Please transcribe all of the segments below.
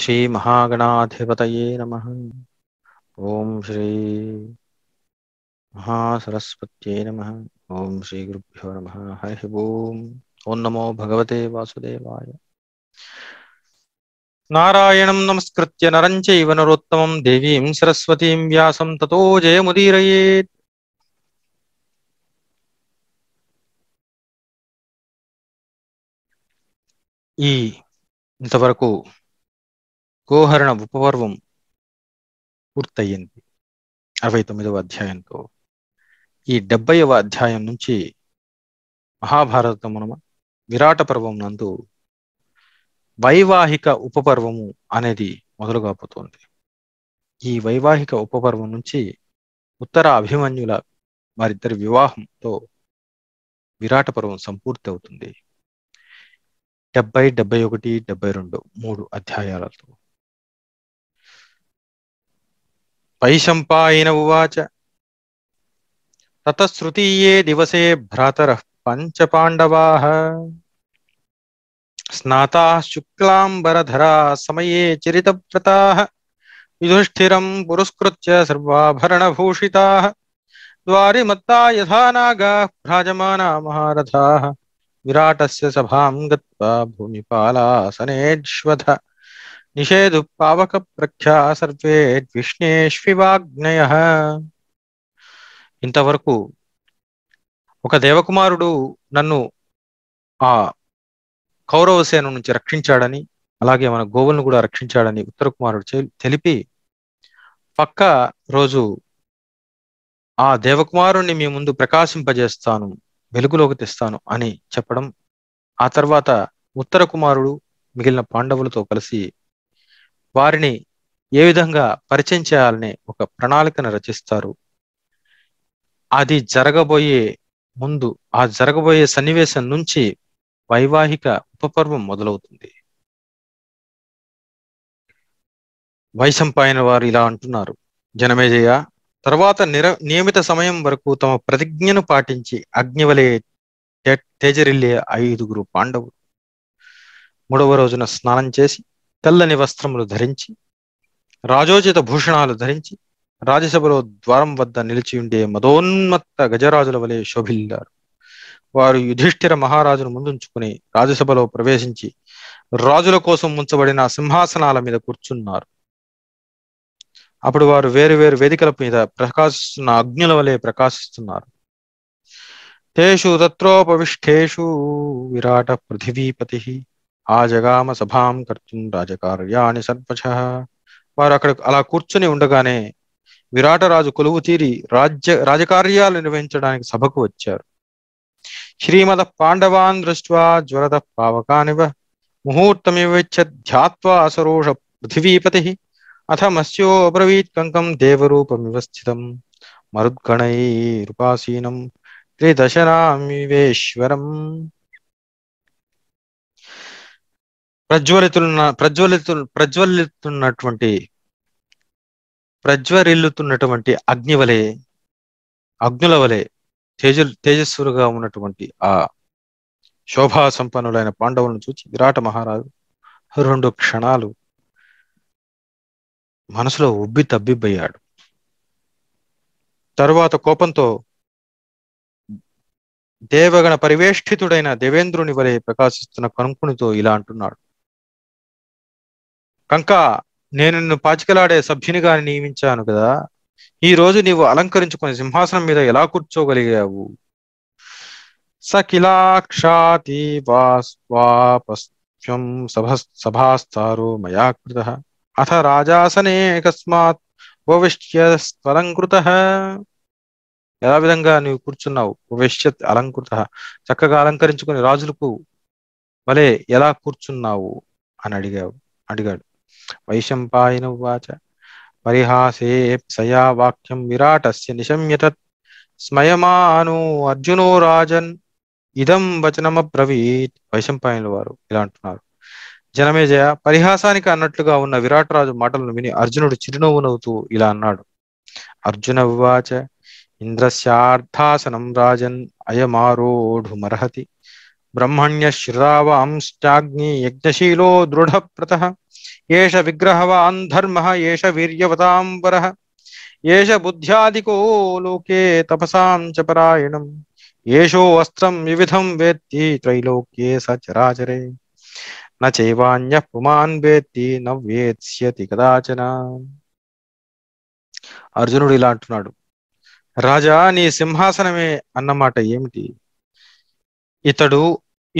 श्री महागणाधिपत नम ॐ श्री महासरस्वत्यै ओम श्री श्रीगुरुभ्यो नम हरिः ओम् ॐ नमो भगवते वासुदेवाय नारायण नमस्कृत नरं चैव देवी सरस्वती सरस्वतीं व्यासं ततो जयमुदीरयेत् ఈ గోహరణ ఉపపర్వం పూర్తయింది అరవై తొమ్మిదవ అధ్యాయంతో ఈ డెబ్బైవ అధ్యాయం నుంచి మహాభారతమున విరాట పర్వం నందు వైవాహిక ఉపపర్వము అనేది మొదలుగా పోతుంది ఈ వైవాహిక ఉపపర్వం నుంచి ఉత్తర అభిమన్యుల వారిద్దరి వివాహంతో విరాట పర్వం సంపూర్తి అవుతుంది డెబ్బై డెబ్బై ఒకటి డెబ్బై రెండు మూడు అధ్యాయాలతో पैशम्पायिन उवाच ततः श्रुतीये दिवसे पंच पांडवा स्नाता शुक्लांबरधरा समये चिरितव्रताः युधिष्ठिरम् पुरस्कृत्य सर्वाभरणभूषिताः द्वारिमत्ता यथा नागा भ्राजमाना महारथा विराटस्य सभाम् गत्वा भूमिपालासनेष्वथ నిషేధు పావక ప్రఖ్యా సర్వే విష్ణేష్వివాగ్నయ ఇంతవరకు ఒక దేవకుమారుడు నన్ను ఆ కౌరవసేన నుంచి రక్షించాడని అలాగే మన గోవులను కూడా రక్షించాడని ఉత్తర కుమారుడు తెలిపి పక్క రోజు ఆ దేవకుమారుణ్ణి మీ ముందు ప్రకాశింపజేస్తాను వెలుగులోకి తెస్తాను అని చెప్పడం ఆ తర్వాత ఉత్తర కుమారుడు మిగిలిన పాండవులతో కలిసి వారిని ఏ విధంగా పరిచయం చేయాలనే ఒక ప్రణాళికను రచిస్తారు అది జరగబోయే ముందు ఆ జరగబోయే సన్నివేశం నుంచి వైవాహిక ఉపపర్వం మొదలవుతుంది వైశంపాయన వారు ఇలా అంటున్నారు జనమేజయ తర్వాత నిర నియమిత సమయం వరకు తమ ప్రతిజ్ఞను పాటించి అగ్నివలే తేజరిల్లే ఐదుగురు పాండవులు మూడవ రోజున స్నానం చేసి తెల్లని వస్త్రములు ధరించి రాజోచిత భూషణాలు ధరించి రాజసభలో ద్వారం వద్ద నిలిచి ఉండే మదోన్మత్త గజరాజుల వలె శోభిల్లారు వారు యుధిష్ఠిర మహారాజును ముందుంచుకుని రాజసభలో ప్రవేశించి రాజుల కోసం ఉంచబడిన సింహాసనాల మీద కూర్చున్నారు అప్పుడు వారు వేరు వేరు వేదికల మీద ప్రకాశిస్తున్న అగ్నుల వలె ప్రకాశిస్తున్నారు తేషు తత్రోపవిష్ఠేషు విరాట పృథివీపతి ఆజగామ సభాం కర్తుం రాజకార్యాన్ని సర్వశ వారు అక్కడ అలా కూర్చొని ఉండగానే విరాటరాజు కొలువు తీరి రాజ్య రాజకార్యాలు నిర్వహించడానికి సభకు వచ్చారు శ్రీమద పాండవాన్ దృష్ట్వా జ్వరద పావకానివ ముహూర్తమివచ్చ ధ్యాత్వా అసరోష పృథివీపతి అథ మత్స్యో అబ్రవీత్ కంకం దేవరూపమివ స్థితం మరుద్గణైరుపాసీనం త్రిదశనామివేశ్వరం ప్రజ్వలితున్న ప్రజ్వలితు ప్రజ్వలితున్నటువంటి ప్రజ్వరిల్లుతున్నటువంటి అగ్ని వలె అగ్నుల వలె తేజ తేజస్సులుగా ఉన్నటువంటి ఆ శోభా సంపన్నులైన పాండవులను చూచి విరాట మహారాజు రెండు క్షణాలు మనసులో ఉబ్బి తబ్బిబ్బయ్యాడు తరువాత కోపంతో దేవగణ పరివేష్ఠితుడైన దేవేంద్రుని వలె ప్రకాశిస్తున్న కనుక్కునితో ఇలా అంటున్నాడు కంక నేను నిన్ను పాచికలాడే సభ్యునిగా నియమించాను కదా ఈ రోజు నీవు అలంకరించుకునే సింహాసనం మీద ఎలా కూర్చోగలిగావు సకిలాక్షాతి సభ సభాస్తారో మయా కృత అథ రాజాసనే ఉపవిష్య ఉపవిష్యస్త్వలంకృత ఎలా విధంగా నీవు కూర్చున్నావు ఉపవిష్యత్ అలంకృత చక్కగా అలంకరించుకుని రాజులకు భలే ఎలా కూర్చున్నావు అని అడిగావు అడిగాడు వైశంపాయన ఉచ పరిహాసే సయా వాక్యం निशम्य तत् స్మయమాను అర్జునో రాజన్ ఇదం వచనమ్రవీత్ వైశంపాయన వారు ఇలా అంటున్నారు జనమేజయ పరిహాసానికి అన్నట్లుగా ఉన్న విరాట్ రాజు మాటలను విని అర్జునుడు చిరునవ్వు నవ్వుతూ ఇలా అన్నాడు అర్జున ఉచ ఇంద్రస్యార్థాసనం రాజన్ మర్హతి బ్రహ్మణ్య శ్రావాంశ్చాగ్ని యజ్ఞశీలో దృఢప్రత ఏష విగ్రహవాన్ ధర్మ ఏష వీర్యవతాంబర ఏష బుద్ధ్యాదికో లోకే తపసాం చ పరాయణం ఏషో వస్త్రం వివిధం వేత్తి త్రైలోక్యే సచరాచరే నైవాణ్య పుమాన్ వేత్తి నవ్యేత్స్యతి కదాచన అర్జునుడు ఇలా అంటున్నాడు రాజా నీ సింహాసనమే అన్నమాట ఏమిటి ఇతడు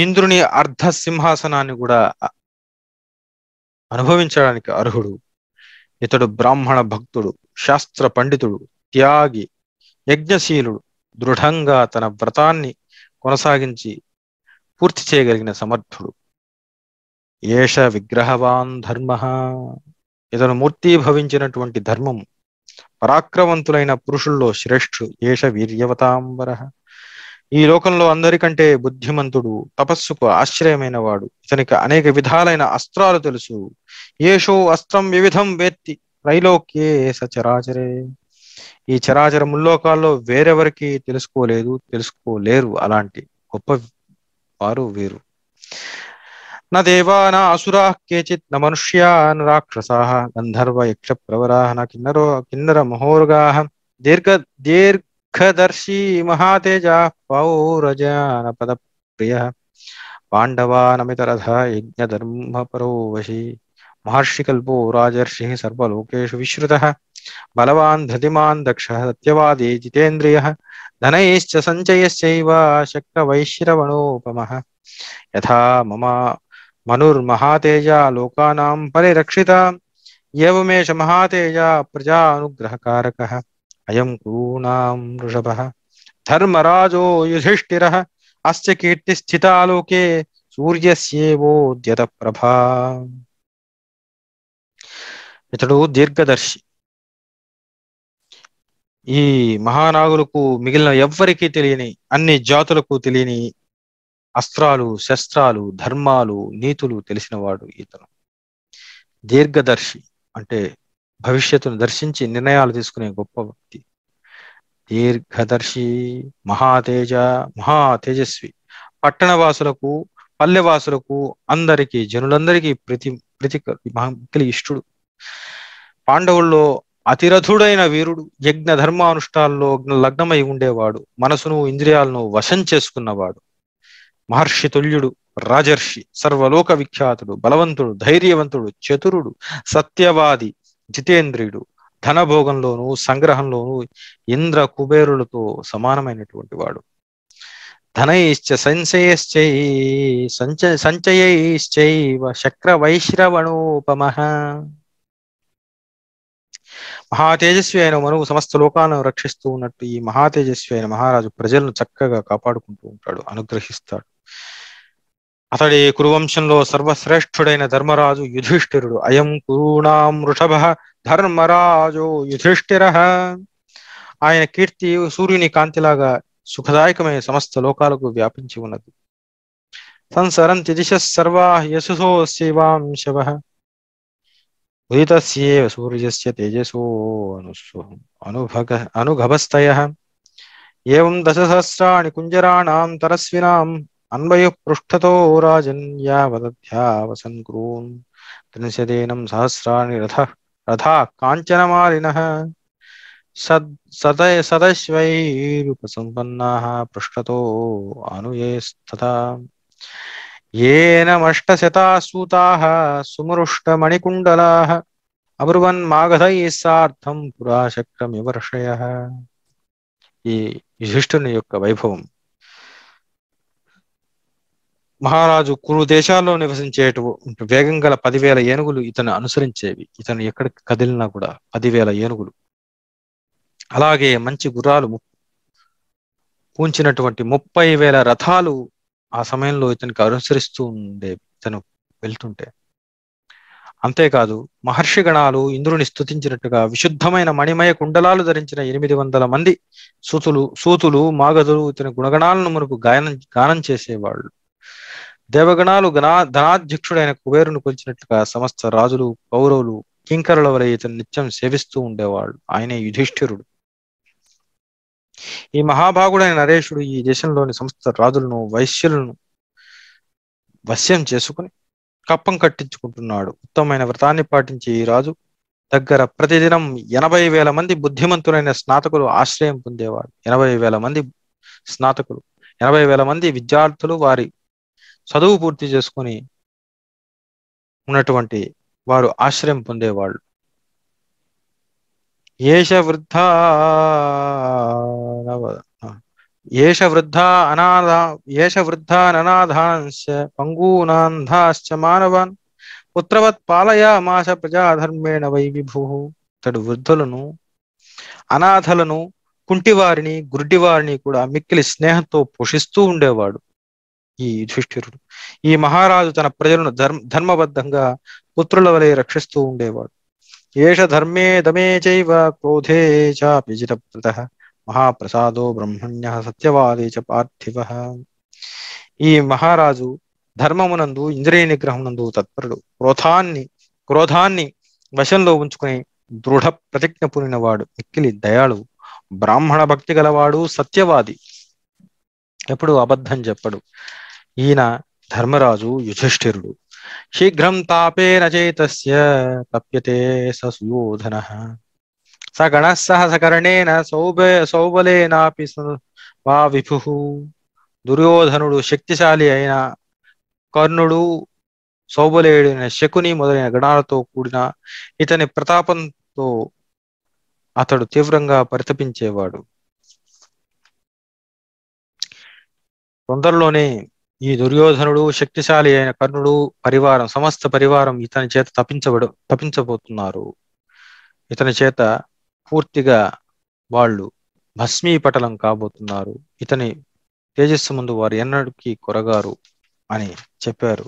ఇంద్రుని అర్ధ సింహాసనాన్ని కూడా అనుభవించడానికి అర్హుడు ఇతడు బ్రాహ్మణ భక్తుడు శాస్త్ర పండితుడు త్యాగి యజ్ఞశీలుడు దృఢంగా తన వ్రతాన్ని కొనసాగించి పూర్తి చేయగలిగిన సమర్థుడు ఏష విగ్రహవాన్ ధర్మ ఇతను భవించినటువంటి ధర్మం పరాక్రవంతులైన పురుషుల్లో శ్రేష్ఠు ఏష వీర్యవతాంబర ఈ లోకంలో అందరికంటే బుద్ధిమంతుడు తపస్సుకు ఆశ్రయమైన వాడు ఇతనికి అనేక విధాలైన అస్త్రాలు తెలుసు ఏషో అస్త్రం వివిధం వేత్తి త్రైలోక్యే సచరాచరే ఈ చరాచర ముల్లోకాల్లో వేరెవరికి తెలుసుకోలేదు తెలుసుకోలేరు అలాంటి గొప్ప వారు వీరు నా దేవా నా అసురా కేచిత్ నా మనుష్యా నా రాక్షసాహ గంధర్వ యక్ష ప్రవరాహ నా కిన్నరో కిన్నర మహోరుగాహ దీర్ఘ దీర్ఘ मुखदर्शी महातेजः पौरजानपदप्रियः पाण्डवानमितरथ यज्ञधर्मपरो वशी महर्षिकल्पो राजर्षि सर्वलोकेषु विश्रुत बलवान् धृतिमान् सत्यवादी जितेन्द्रिय धनैश्च सञ्चयश्चैव शक्रवैश्रवणोपमः यथा मम मनुर्महातेजा लोकानां परिरक्षिता एवमेष महातेजा प्रजानुग्रहकारकः అయం కూణాం వృషభ ధర్మరాజో యుధిష్ఠిర అస్య కీర్తి స్థితాలోకే సూర్యస్యేవోద్యత ప్రభా ఇతడు దీర్ఘదర్శి ఈ మహానాగులకు మిగిలిన ఎవ్వరికీ తెలియని అన్ని జాతులకు తెలియని అస్త్రాలు శస్త్రాలు ధర్మాలు నీతులు తెలిసినవాడు ఇతను దీర్ఘదర్శి అంటే భవిష్యత్తును దర్శించి నిర్ణయాలు తీసుకునే గొప్ప వ్యక్తి దీర్ఘదర్శి మహాతేజ మహా తేజస్వి పట్టణవాసులకు పల్లెవాసులకు అందరికీ జనులందరికీ ప్రతి ప్రతి మహిళ ఇష్టుడు పాండవుల్లో అతిరథుడైన వీరుడు యజ్ఞ ధర్మానుష్ఠాల్లో లగ్నమై ఉండేవాడు మనసును ఇంద్రియాలను వశం చేసుకున్నవాడు మహర్షి తుల్యుడు రాజర్షి సర్వలోక విఖ్యాతుడు బలవంతుడు ధైర్యవంతుడు చతురుడు సత్యవాది జితేంద్రియుడు ధనభోగంలోను సంగ్రహంలోను ఇంద్ర కుబేరులతో సమానమైనటువంటి వాడు ధనైశ్చ సంశయశ్చై సంచ సంచయైశ్చైవ శక్ర వైశ్రవణోపమ మహాతేజస్వి అయిన మనువు సమస్త లోకాలను రక్షిస్తూ ఉన్నట్టు ఈ మహాతేజస్వి అయిన మహారాజు ప్రజలను చక్కగా కాపాడుకుంటూ ఉంటాడు అనుగ్రహిస్తాడు అతడి కురువంశంలో సర్వశ్రేష్ఠుడైన ధర్మరాజు యుధిష్ఠిరుడు అయం కురూణాం వృషభ ధర్మరాజో యుధిష్ఠిర ఆయన కీర్తి సూర్యుని కాంతిలాగా సుఖదాయకమైన సమస్త లోకాలకు వ్యాపించి ఉన్నది సంసరంతి దిశ సర్వా యశుసో శివాంశవ ఉదితస్యేవ సూర్యస్య తేజసో అనుస్వహం అనుభగ అనుగభస్తయ ఏం దశ సహస్రాణి కుంజరాణాం తరస్వినాం अन्वय पृष्ठतो राजन् यावदध्यावसङ्क्रून् त्रिंशदेनं सहस्राणि रथः रथा काञ्चनमालिनः सद् सदय सदश्वैरुपसम्पन्नाः पृष्ठतो अनुयेस्तथा येनमष्टशताः सूताः सुमरुष्टमणिकुण्डलाः अब्रुवन्मागधैः सार्थं पुरा शक्रमिवर्षयः ఈ యుధిష్ఠుని యొక్క వైభవం మహారాజు కురు దేశాల్లో నివసించేటు వేగం గల పదివేల ఏనుగులు ఇతను అనుసరించేవి ఇతను ఎక్కడికి కదిలినా కూడా పదివేల ఏనుగులు అలాగే మంచి గుర్రాలు పూంచినటువంటి ముప్పై వేల రథాలు ఆ సమయంలో ఇతనికి అనుసరిస్తూ ఉండే ఇతను వెళ్తుంటే అంతేకాదు మహర్షి గణాలు ఇంద్రుని స్థుతించినట్టుగా విశుద్ధమైన మణిమయ కుండలాలు ధరించిన ఎనిమిది వందల మంది సూతులు సూతులు మాగధులు ఇతని గుణగణాలను మనకు గాయనం గానం చేసేవాళ్ళు దేవగణాలు గణా ధనాధ్యక్షుడైన కుబేరును కొలిచినట్లుగా సమస్త రాజులు కౌరవులు కింకరుల వలె ఇతను నిత్యం సేవిస్తూ ఉండేవాళ్ళు ఆయనే యుధిష్ఠిరుడు ఈ మహాభాగుడైన నరేషుడు ఈ దేశంలోని సమస్త రాజులను వైశ్యులను వశ్యం చేసుకుని కప్పం కట్టించుకుంటున్నాడు ఉత్తమమైన వ్రతాన్ని పాటించే ఈ రాజు దగ్గర ప్రతిదినం ఎనభై వేల మంది బుద్ధిమంతులైన స్నాతకులు ఆశ్రయం పొందేవాడు ఎనభై వేల మంది స్నాతకులు ఎనభై వేల మంది విద్యార్థులు వారి చదువు పూర్తి చేసుకొని ఉన్నటువంటి వారు ఆశ్రయం పొందేవాళ్ళు ఏష వృద్ధ ఏష వృద్ధ అనాథ ఏష వృద్ధ అనాథాంశ పంగూనాంధాశ్చ మానవాన్ పుత్రవత్ పాలయామాశ ప్రజాధర్మేణ వై విభు ఇతడు వృద్ధులను అనాథలను కుంటివారిని గుడ్డివారిని కూడా మిక్కిలి స్నేహంతో పోషిస్తూ ఉండేవాడు ఈ యుధిష్ఠిరుడు ఈ మహారాజు తన ప్రజలను ధర్మ ధర్మబద్ధంగా పుత్రుల వలె రక్షిస్తూ ఉండేవాడు ఏష ధర్మే దమే చైవ క్రోధే చాపిజిత మహాప్రసాదో బ్రహ్మణ్య సత్యవాది చ పార్థివ ఈ మహారాజు ధర్మమునందు ఇంద్రియ నిగ్రహమునందు తత్పరుడు క్రోధాన్ని క్రోధాన్ని వశంలో ఉంచుకుని దృఢ ప్రతిజ్ఞ పూనినవాడు మిక్కిలి దయాళు బ్రాహ్మణ భక్తి గలవాడు సత్యవాది ఎప్పుడు అబద్ధం చెప్పడు ఈయన ధర్మరాజు యుధిష్ఠిరుడు శీఘ్రం తాపే నచేతస్య తప్యతే సుయోధన సగణ సహ సకర్ణేన సౌబ సౌబలేనాపి వా విభు దుర్యోధనుడు శక్తిశాలి అయిన కర్ణుడు సౌబలేడైన శకుని మొదలైన గణాలతో కూడిన ఇతని ప్రతాపంతో అతడు తీవ్రంగా పరితపించేవాడు తొందరలోనే ఈ దుర్యోధనుడు శక్తిశాలి అయిన కర్ణుడు పరివారం సమస్త పరివారం ఇతని చేత తప్పించబడు తప్పించబోతున్నారు ఇతని చేత పూర్తిగా వాళ్ళు భస్మీపటలం కాబోతున్నారు ఇతని తేజస్సు ముందు వారు ఎన్నడికి కొరగారు అని చెప్పారు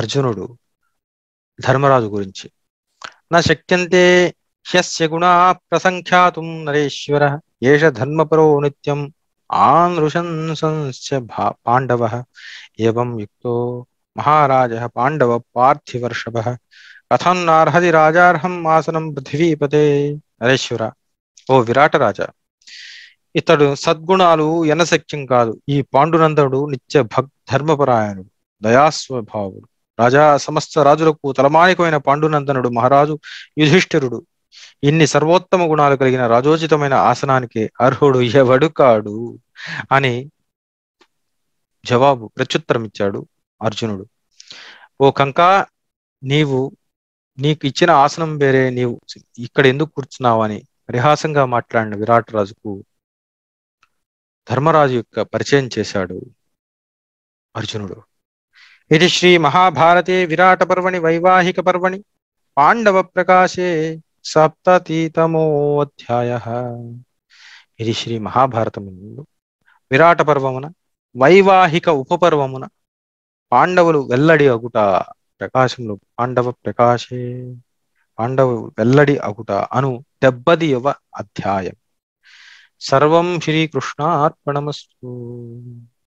అర్జునుడు ధర్మరాజు గురించి నా శక్యంతే హ్యస్య గుణా ప్రసంఖ్యాతుం నరేశ్వర ఏష ధర్మపరో నిత్యం ఆనృశంసంశ్చ పాండవ ఏం యుక్తో మహారాజ పాండవ పార్థివర్షభ కథం నార్హది రాజార్హం ఆసనం పృథివీపతే నరేశ్వర ఓ విరాట రాజా ఇతడు సద్గుణాలు ఎనశక్యం కాదు ఈ పాండునందనుడు నిత్య భక్ ధర్మపరాయణుడు దయాస్వభావుడు రాజా సమస్త రాజులకు తలమానికమైన పాండునందనుడు మహారాజు యుధిష్ఠిరుడు ఇన్ని సర్వోత్తమ గుణాలు కలిగిన రాజోచితమైన ఆసనానికి అర్హుడు ఎవడు కాడు అని జవాబు ప్రత్యుత్తరం ఇచ్చాడు అర్జునుడు ఓ కంకా నీవు నీకు ఇచ్చిన ఆసనం వేరే నీవు ఇక్కడ ఎందుకు కూర్చున్నావని పరిహాసంగా మాట్లాడిన విరాట్ రాజుకు ధర్మరాజు యొక్క పరిచయం చేశాడు అర్జునుడు ఇది శ్రీ మహాభారతే విరాట పర్వణి వైవాహిక పర్వణి పాండవ ప్రకాశే సప్తీతమో అధ్యాయ ఇది శ్రీ మహాభారతము విరాట పర్వమున వైవాహిక ఉపపర్వమున పాండవులు వెల్లడి అగుట ప్రకాశములు పాండవ ప్రకాశే పాండవు వెల్లడి అగుట అను డెబ్బదియవ అధ్యాయం సర్వం శ్రీకృష్ణ శ్రీకృష్ణార్పణమస్తు